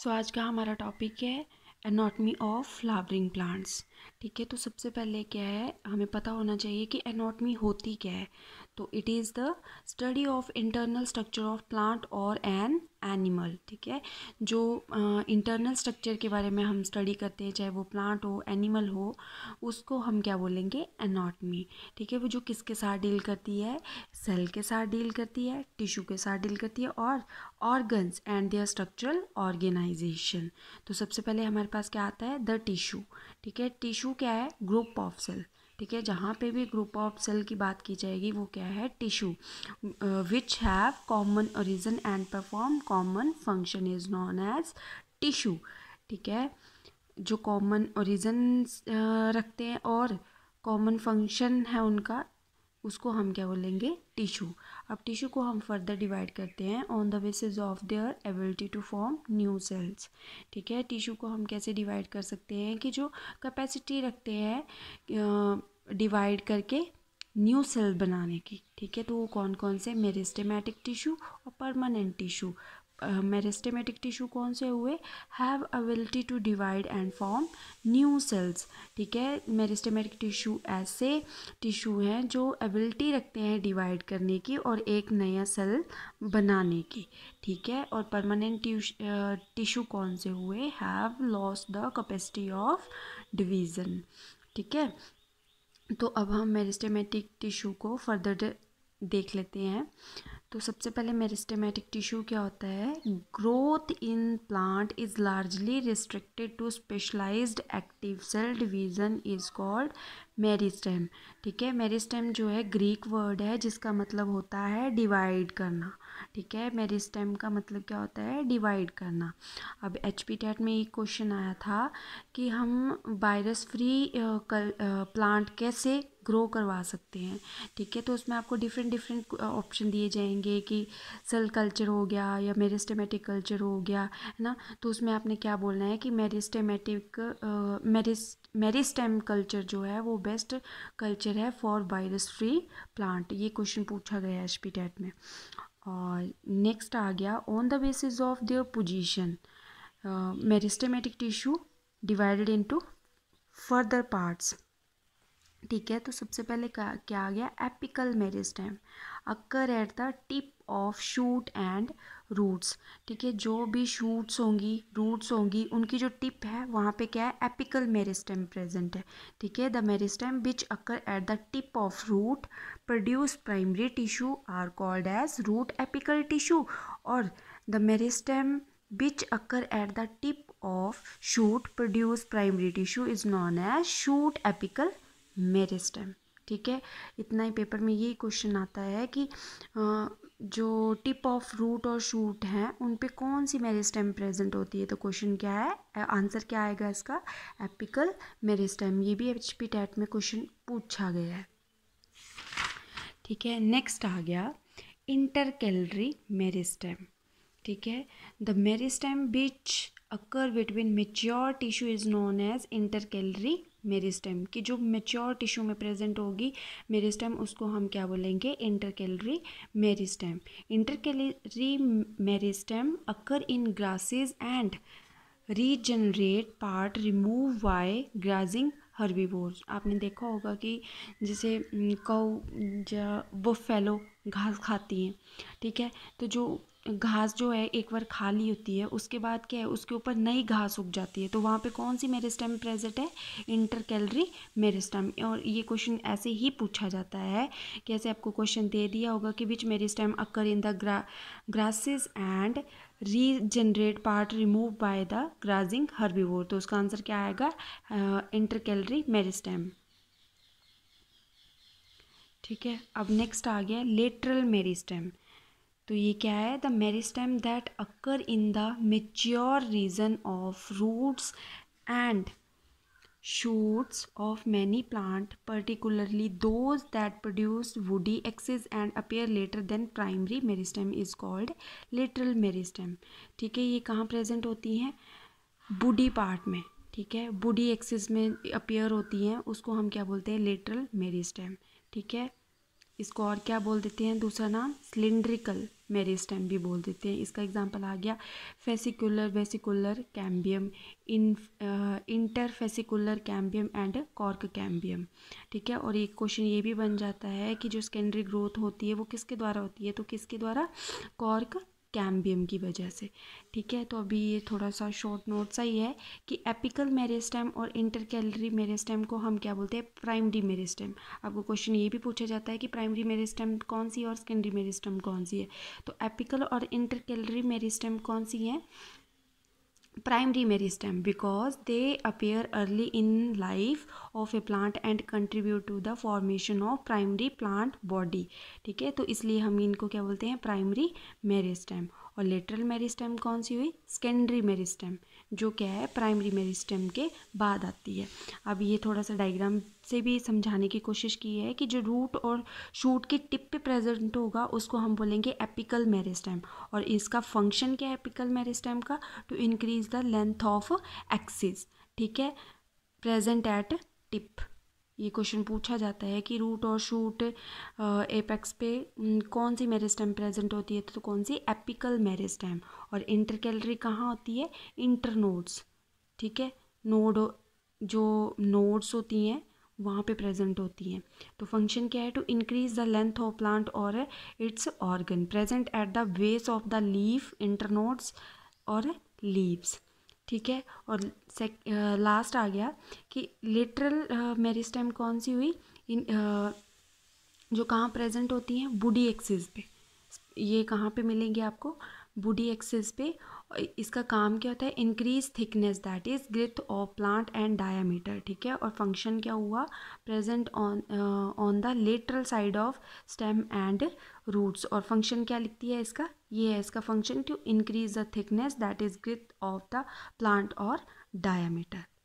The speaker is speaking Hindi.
सो so, आज का हमारा टॉपिक है एनाटमी ऑफ फ्लावरिंग प्लांट्स ठीक है तो सबसे पहले क्या है हमें पता होना चाहिए कि एनाटमी होती क्या है तो it is the study of internal structure of plant और एन एनिमल ठीक है जो इंटरनल uh, स्ट्रक्चर के बारे में हम स्टडी करते हैं चाहे वो प्लांट हो एनिमल हो उसको हम क्या बोलेंगे एनाटमी ठीक है वो जो किसके साथ डील करती है सेल के साथ डील करती है टिश्यू के साथ डील करती है और organs and their structural organisation तो सबसे पहले हमारे पास क्या आता है द टिश्यू ठीक है टिश्यू क्या है ग्रुप ऑफ सेल ठीक है जहाँ पे भी ग्रुप ऑफ सेल की बात की जाएगी वो क्या है tissue which have common origin and perform common function is known as tissue ठीक है जो कॉमन ओरिजन रखते हैं और कॉमन फंक्शन है उनका उसको हम क्या बोलेंगे टिशू अब टिशू को हम फर्दर डिवाइड करते हैं on the basis of their ability to form new cells ठीक है टिशू को हम कैसे डिवाइड कर सकते हैं कि जो कैपेसिटी रखते हैं डिवाइड करके न्यू सेल बनाने की ठीक है तो वो कौन कौन से मेरिस्टेमेटिक टिश्यू और परमानेंट टिश्यू मेरिस्टेमेटिक टिश्यू कौन से हुए have ability to divide and form new cells ठीक है मेरिस्टेमेटिक टिश्यू ऐसे टिश्यू हैं जो एबिलिटी रखते हैं डिवाइड करने की और एक नया सेल बनाने की ठीक है और परमानेंट टिश्यू कौन से हुए have loss the capacity of division ठीक है तो अब हम मेरिस्टेमेटिक टिश्यू को फर्दर देख लेते हैं तो सबसे पहले मेरिस्टेमेटिक टिश्यू क्या होता है growth in plant is largely restricted to specialised active cell division is called meristem ठीक है मेरिस्टेम जो है ग्रीक वर्ड है जिसका मतलब होता है डिवाइड करना ठीक है स्टेम का मतलब क्या होता है डिवाइड करना अब एच पी टेट में एक क्वेश्चन आया था कि हम वायरस फ्री प्लांट कैसे ग्रो करवा सकते हैं ठीक है तो उसमें आपको डिफरेंट डिफरेंट ऑप्शन दिए जाएंगे कि सेल कल्चर हो गया या मेरिस्टेमेटिक कल्चर हो गया है ना तो उसमें आपने क्या बोलना है कि मेरिस्टेमेटिक मेरिस मेरिस्टेम कल्चर जो है वो बेस्ट कल्चर है फॉर वायरस फ्री प्लांट ये क्वेश्चन पूछा गया है एच में और नेक्स्ट आ गया on the basis of their position meristematic tissue divided into further parts ठीक है तो सबसे पहले क्या, क्या आ गया apical meristem occur at the tip of shoot and roots ठीक है जो भी शूट्स होंगी रूट्स होंगी उनकी जो टिप है वहाँ पे क्या है एपिकल मेरिस्टम प्रेजेंट है ठीक है the meristem which occur at the tip of root produce primary tissue are called as root apical tissue और the meristem which occur at the tip of shoot produce primary tissue is known as shoot apical meristem ठीक है इतना ही पेपर में यही क्वेश्चन आता है कि आ, जो टिप ऑफ रूट और शूट हैं उन पे कौन सी मेरिस्टेम प्रेजेंट होती है तो क्वेश्चन क्या है आंसर क्या आएगा इसका एपिकल मेरिस्टेम ये भी एच पी टैट में क्वेश्चन पूछा गया है ठीक है नेक्स्ट आ गया इंटरकैलरी मेरिस्टेम ठीक है the meristem which between mature mature is known as intercalary stem की जो मेच्योर टिश्यू में प्रेजेंट होगी स्टेम उसको हम क्या बोलेंगे मेरी intercalary meristem meristem occur in grasses and regenerate part remove by grazing herbivores आपने देखा होगा कि जैसे कौ या फैलो घास खाती हैं ठीक है तो जो घास जो है एक बार खाली होती है उसके बाद क्या है उसके ऊपर नई घास उग जाती है तो वहाँ पे कौन सी मेरिस्टम प्रेजेंट है इंटर कैलरी मेरिस्टम और ये क्वेश्चन ऐसे ही पूछा जाता है कैसे आपको क्वेश्चन दे दिया होगा कि which meristem occur in the gra grasses and regenerate part remove by the grazing herbivore तो उसका आंसर क्या आएगा इंटर कैलरी मेरिस्टम ठीक है अब नेक्स्ट आ गया लेटरल मेरिस्टम तो ये क्या है the meristem that occur in the mature region of roots and shoots of many plant particularly those that produce woody axes and appear later than primary meri meristem is called lateral meristem ठीक है ये कहाँ प्रेजेंट होती हैं बुडी पार्ट में ठीक है बुडी एक्सेस में अपेयर होती हैं उसको हम क्या बोलते हैं लिटरल मेरिस्टेम ठीक है इसको और क्या बोल देते हैं दूसरा नाम सिलिंड्रिकल मेरिस्टेम भी बोल देते हैं इसका एग्जांपल आ गया fascicular vascular cambium in interfascicular cambium and cork cambium ठीक है और एक क्वेश्चन ये भी बन जाता है कि जो सेकेंडरी ग्रोथ होती है वो किसके द्वारा होती है तो किसके द्वारा कॉर्क कैम्बियम की वजह से ठीक है तो अभी ये थोड़ा सा शॉर्ट नोट सा ही है कि एपिकल मेरिस्टेम और इंटर कैलरी मेरिस्टेम को हम क्या बोलते हैं प्राइमरी मेरिस्टेम आपको क्वेश्चन ये भी पूछा जाता है कि प्राइमरी मेरिस्टेम कौन सी है और सेकेंडरी मेरिस्टेम कौन सी है तो एपिकल और इंटर कैलरी मेरिस्टेम कौन सी है primary meristem because they appear early in life of a plant and contribute to the formation of primary plant body ठीक है तो इसलिए हम इनको क्या बोलते हैं primary meristem और lateral meristem कौन सी हुई सेकेंडरी मेरिस्टेम जो क्या है प्राइमरी मेरिस्टेम के बाद आती है अब ये थोड़ा सा डायग्राम से भी समझाने की कोशिश की है कि जो रूट और शूट के टिप पे प्रेजेंट होगा उसको हम बोलेंगे एपिकल मेरिस्टेम और इसका फंक्शन क्या है एपिकल मेरिस्टेम का to increase the length of axis ठीक है प्रेजेंट एट टिप ये क्वेश्चन पूछा जाता है कि रूट और शूट एपेक्स पे कौन सी मेरिस्टम प्रेजेंट होती है तो, तो कौन सी एपिकल मेरिस्टम और इंटरकैलरी कहाँ होती है इंटरनोड्स ठीक है नोड जो नोड्स होती हैं वहाँ पे प्रेजेंट होती हैं तो फंक्शन क्या है to increase the length of plant और its organ present at the base of the leaf internodes और लीव्स ठीक है और सेक लास्ट आ गया कि लेटरल मेरिस्टेम कौन सी हुई इन आ, जो कहाँ प्रेजेंट होती हैं बूडी एक्सिस पे ये कहाँ पे मिलेंगे आपको बूडी एक्सिस पे इसका काम क्या होता है increase thickness that is girth of plant and diameter ठीक है और फंक्शन क्या हुआ present on on the lateral side of stem and roots और फंक्शन क्या लिखती है इसका ये है इसका function to increase the thickness that is girth of the plant और डायामीटर